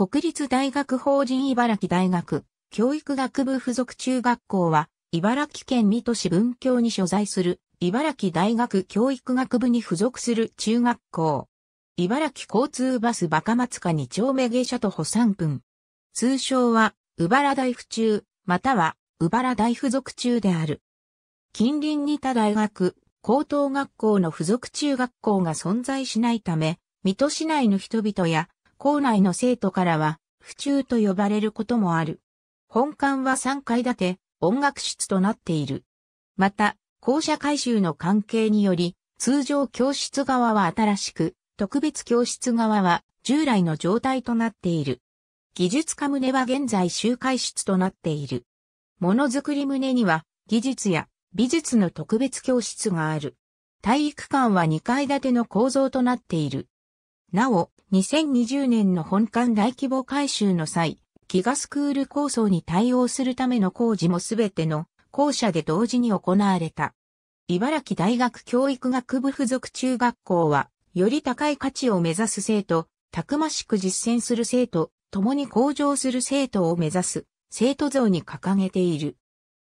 国立大学法人茨城大学教育学部附属中学校は、茨城県水戸市文京に所在する茨城大学教育学部に付属する中学校。茨城交通バスバ松下2丁目下車徒歩3分。通称は、茨大府中、または、茨大付属中である。近隣に他大学、高等学校の付属中学校が存在しないため、水戸市内の人々や校内の生徒からは、府中と呼ばれることもある。本館は3階建て、音楽室となっている。また、校舎改修の関係により、通常教室側は新しく、特別教室側は従来の状態となっている。技術家棟は現在集会室となっている。ものづくり棟には、技術や美術の特別教室がある。体育館は2階建ての構造となっている。なお、2020年の本館大規模改修の際、ギガスクール構想に対応するための工事もすべての校舎で同時に行われた。茨城大学教育学部附属中学校は、より高い価値を目指す生徒、たくましく実践する生徒、共に向上する生徒を目指す、生徒像に掲げている。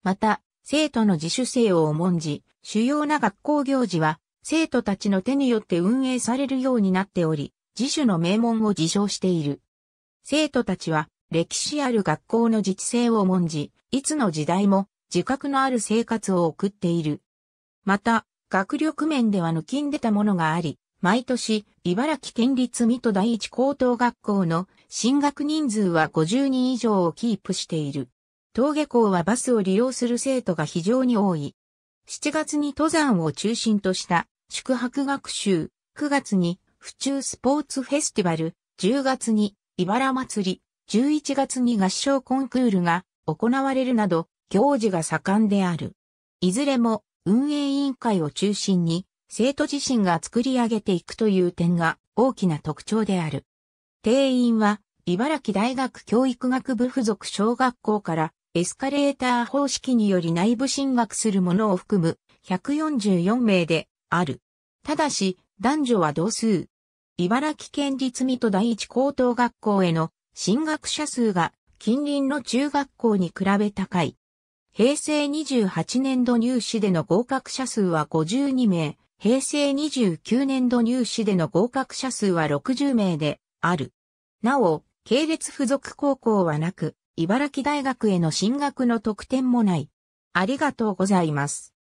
また、生徒の自主性を重んじ、主要な学校行事は、生徒たちの手によって運営されるようになっており、自主の名門を自称している。生徒たちは歴史ある学校の自治性を重んじ、いつの時代も自覚のある生活を送っている。また、学力面では抜きんでたものがあり、毎年、茨城県立水戸第一高等学校の進学人数は50人以上をキープしている。登下校はバスを利用する生徒が非常に多い。7月に登山を中心とした宿泊学習、9月に府中スポーツフェスティバル、10月に茨祭り、11月に合唱コンクールが行われるなど行事が盛んである。いずれも運営委員会を中心に生徒自身が作り上げていくという点が大きな特徴である。定員は茨城大学教育学部附属小学校からエスカレーター方式により内部進学するものを含む144名である。ただし、男女は同数。茨城県立水戸第一高等学校への進学者数が近隣の中学校に比べ高い。平成28年度入試での合格者数は52名、平成29年度入試での合格者数は60名である。なお、系列付属高校はなく、茨城大学への進学の特典もない。ありがとうございます。